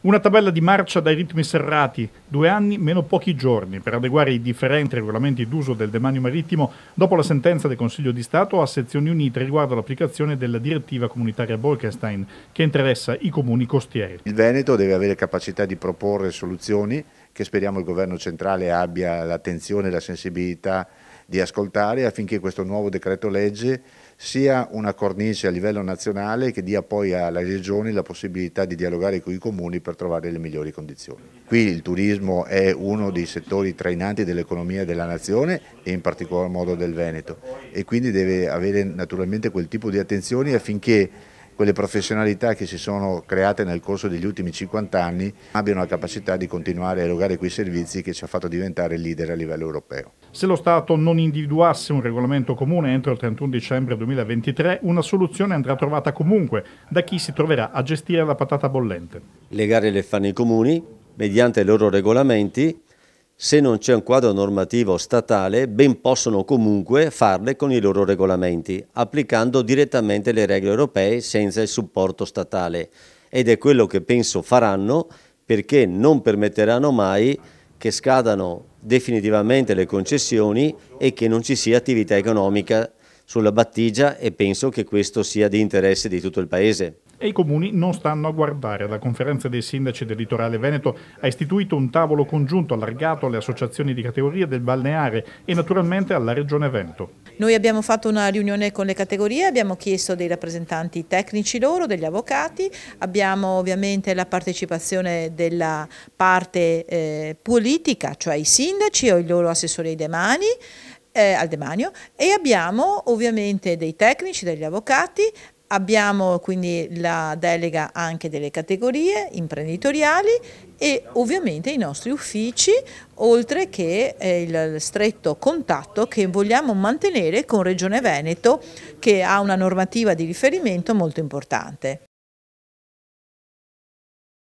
Una tabella di marcia dai ritmi serrati, due anni meno pochi giorni per adeguare i differenti regolamenti d'uso del demanio marittimo dopo la sentenza del Consiglio di Stato a sezioni unite riguardo all'applicazione della direttiva comunitaria Bolkestein che interessa i comuni costieri. Il Veneto deve avere capacità di proporre soluzioni che speriamo il governo centrale abbia l'attenzione e la sensibilità di ascoltare affinché questo nuovo decreto legge sia una cornice a livello nazionale che dia poi alle regioni la possibilità di dialogare con i comuni per trovare le migliori condizioni. Qui il turismo è uno dei settori trainanti dell'economia della nazione e in particolar modo del Veneto e quindi deve avere naturalmente quel tipo di attenzioni affinché quelle professionalità che si sono create nel corso degli ultimi 50 anni abbiano la capacità di continuare a erogare quei servizi che ci ha fatto diventare leader a livello europeo se lo Stato non individuasse un regolamento comune entro il 31 dicembre 2023, una soluzione andrà trovata comunque da chi si troverà a gestire la patata bollente. Le gare le fanno i comuni mediante i loro regolamenti. Se non c'è un quadro normativo statale, ben possono comunque farle con i loro regolamenti, applicando direttamente le regole europee senza il supporto statale. Ed è quello che penso faranno perché non permetteranno mai che scadano definitivamente le concessioni e che non ci sia attività economica sulla battigia e penso che questo sia di interesse di tutto il Paese. E i comuni non stanno a guardare. La conferenza dei sindaci del litorale Veneto ha istituito un tavolo congiunto allargato alle associazioni di categoria del balneare e naturalmente alla Regione Veneto. Noi abbiamo fatto una riunione con le categorie, abbiamo chiesto dei rappresentanti tecnici loro, degli avvocati, abbiamo ovviamente la partecipazione della parte eh, politica, cioè i sindaci o i loro assessori ai demani, eh, al demanio e abbiamo ovviamente dei tecnici, degli avvocati, Abbiamo quindi la delega anche delle categorie imprenditoriali e ovviamente i nostri uffici, oltre che eh, il stretto contatto che vogliamo mantenere con Regione Veneto che ha una normativa di riferimento molto importante.